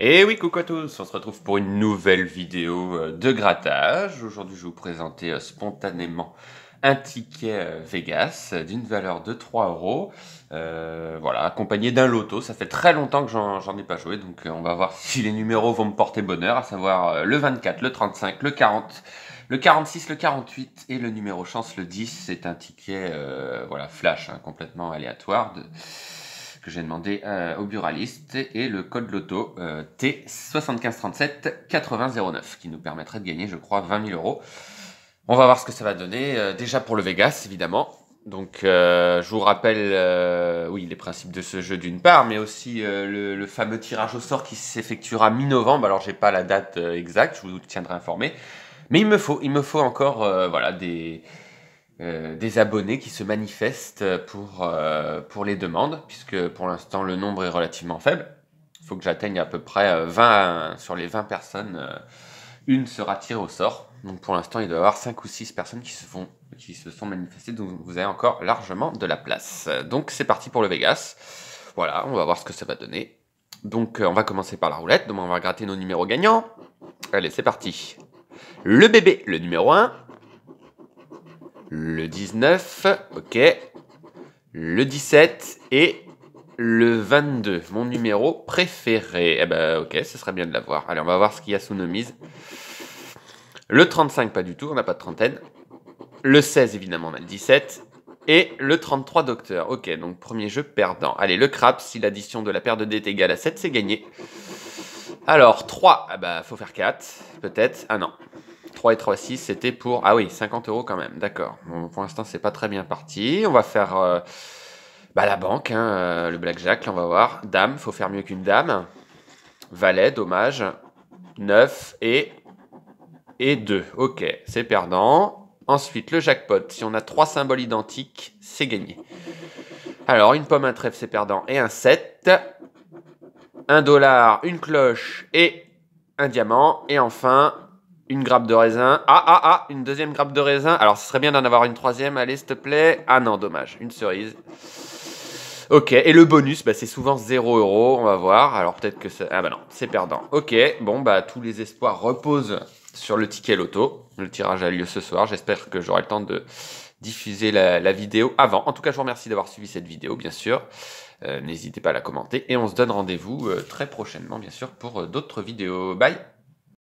Et oui, coucou à tous, on se retrouve pour une nouvelle vidéo euh, de grattage. Aujourd'hui, je vais vous présenter euh, spontanément un ticket euh, Vegas d'une valeur de 3 euros, voilà, accompagné d'un loto. Ça fait très longtemps que j'en ai pas joué, donc on va voir si les numéros vont me porter bonheur, à savoir le 24, le 35, le 40, le 46, le 48 et le numéro chance, le 10. C'est un ticket, voilà, flash, hein, complètement aléatoire. De que j'ai demandé euh, au buraliste, et le code loto euh, T7537 8009, qui nous permettrait de gagner, je crois, 20 000 euros. On va voir ce que ça va donner, euh, déjà pour le Vegas, évidemment. Donc, je vous rappelle, oui, les principes de ce jeu d'une part, mais aussi le, le, fameux tirage au sort qui s'effectuera mi-novembre. Alors, j'ai pas la date exacte, je vous tiendrai informé. Mais il me faut, il me faut encore, voilà, des euh, des abonnés qui se manifestent pour, euh, pour les demandes, puisque pour l'instant le nombre est relativement faible. Il faut que j'atteigne à peu près 20 euh, sur les 20 personnes, une sera tirée au sort. Donc pour l'instant, il doit y avoir 5 ou 6 personnes qui se, font, qui se sont manifestées, donc vous avez encore largement de la place. Donc c'est parti pour le Vegas. Voilà, on va voir ce que ça va donner. Donc on va commencer par la roulette, donc on va gratter nos numéros gagnants. Allez, c'est parti. Le bébé, le numéro 1 le 19, ok, le 17 et le 22, mon numéro préféré. Eh ben ok, ce serait bien de l'avoir. Allez, on va voir ce qu'il y a sous nos mises. Le 35, pas du tout, on n'a pas de trentaine. Le 16, évidemment, on a le 17. Et le 33 docteur. Ok, donc premier jeu perdant. Allez, le crap, si l'addition de la paire de dés est égale à 7, c'est gagné. Alors, 3, ah bah faut faire 4, peut-être. Ah non, 3 et 3, 6, c'était pour... Ah oui, 50 euros quand même, d'accord. pour l'instant, c'est pas très bien parti. On va faire euh, bah, la banque, hein, euh, le blackjack, là, on va voir. Dame, faut faire mieux qu'une dame. Valet, dommage. 9 et... Et 2, ok, c'est perdant. Ensuite, le jackpot. Si on a trois symboles identiques, c'est gagné. Alors, une pomme, un trèfle, c'est perdant. Et un 7. Un dollar, une cloche et un diamant. Et enfin, une grappe de raisin. Ah, ah, ah, une deuxième grappe de raisin. Alors, ce serait bien d'en avoir une troisième. Allez, s'il te plaît. Ah non, dommage. Une cerise. Ok, et le bonus, bah, c'est souvent 0 euros, on va voir. Alors peut-être que ça... Ah bah non, c'est perdant. Ok, bon, bah tous les espoirs reposent sur le ticket loto. Le tirage a lieu ce soir. J'espère que j'aurai le temps de diffuser la, vidéo avant. En tout cas, je vous remercie d'avoir suivi cette vidéo, bien sûr. Euh, n'hésitez pas à la commenter. Et on se donne rendez-vous euh, très prochainement, bien sûr, pour euh, d'autres vidéos. Bye